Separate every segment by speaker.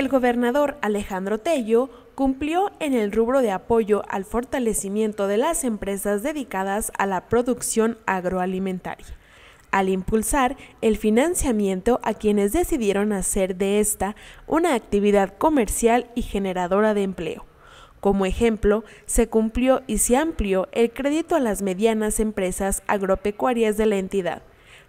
Speaker 1: El gobernador Alejandro Tello cumplió en el rubro de apoyo al fortalecimiento de las empresas dedicadas a la producción agroalimentaria, al impulsar el financiamiento a quienes decidieron hacer de esta una actividad comercial y generadora de empleo. Como ejemplo, se cumplió y se amplió el crédito a las medianas empresas agropecuarias de la entidad,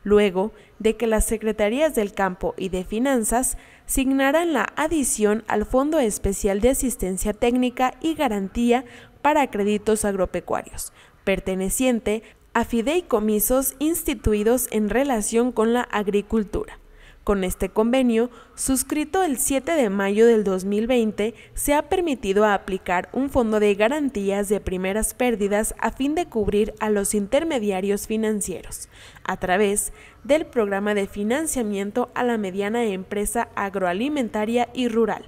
Speaker 1: luego de que las Secretarías del Campo y de Finanzas signaran la adición al Fondo Especial de Asistencia Técnica y Garantía para Créditos Agropecuarios, perteneciente a fideicomisos instituidos en relación con la agricultura. Con este convenio, suscrito el 7 de mayo del 2020, se ha permitido aplicar un fondo de garantías de primeras pérdidas a fin de cubrir a los intermediarios financieros, a través del programa de financiamiento a la mediana empresa agroalimentaria y rural.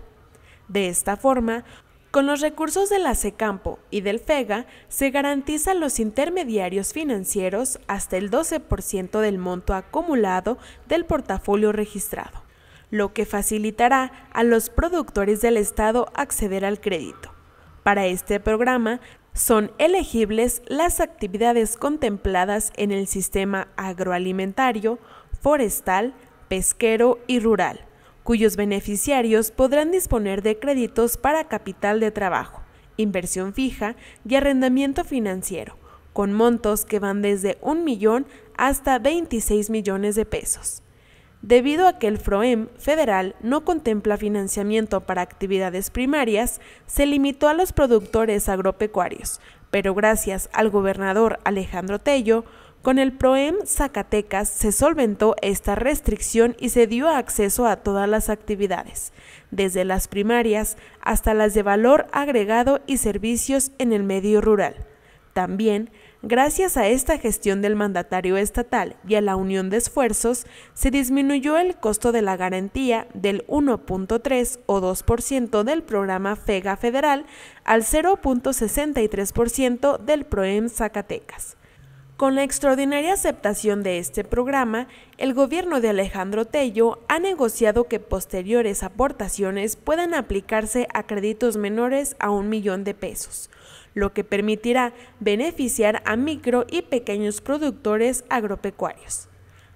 Speaker 1: De esta forma, con los recursos de la SECAMPO y del FEGA se garantizan los intermediarios financieros hasta el 12% del monto acumulado del portafolio registrado, lo que facilitará a los productores del Estado acceder al crédito. Para este programa son elegibles las actividades contempladas en el sistema agroalimentario, forestal, pesquero y rural cuyos beneficiarios podrán disponer de créditos para capital de trabajo, inversión fija y arrendamiento financiero, con montos que van desde 1 millón hasta 26 millones de pesos. Debido a que el FROEM federal no contempla financiamiento para actividades primarias, se limitó a los productores agropecuarios, pero gracias al gobernador Alejandro Tello, con el PROEM Zacatecas se solventó esta restricción y se dio acceso a todas las actividades, desde las primarias hasta las de valor agregado y servicios en el medio rural. También, gracias a esta gestión del mandatario estatal y a la unión de esfuerzos, se disminuyó el costo de la garantía del 1.3 o 2% del programa FEGA federal al 0.63% del PROEM Zacatecas. Con la extraordinaria aceptación de este programa, el gobierno de Alejandro Tello ha negociado que posteriores aportaciones puedan aplicarse a créditos menores a un millón de pesos, lo que permitirá beneficiar a micro y pequeños productores agropecuarios.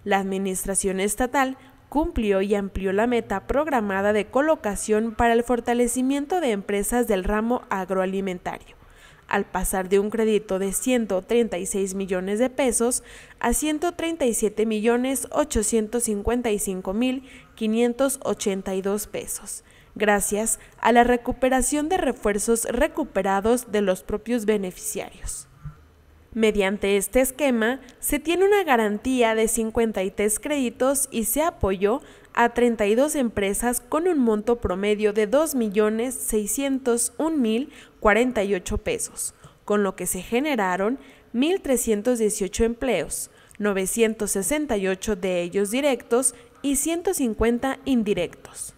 Speaker 1: La Administración Estatal cumplió y amplió la meta programada de colocación para el fortalecimiento de empresas del ramo agroalimentario al pasar de un crédito de 136 millones de pesos a 137 millones 855 mil 582 pesos, gracias a la recuperación de refuerzos recuperados de los propios beneficiarios. Mediante este esquema, se tiene una garantía de 53 créditos y se apoyó a 32 empresas con un monto promedio de 2.601.048 pesos, con lo que se generaron 1.318 empleos, 968 de ellos directos y 150 indirectos.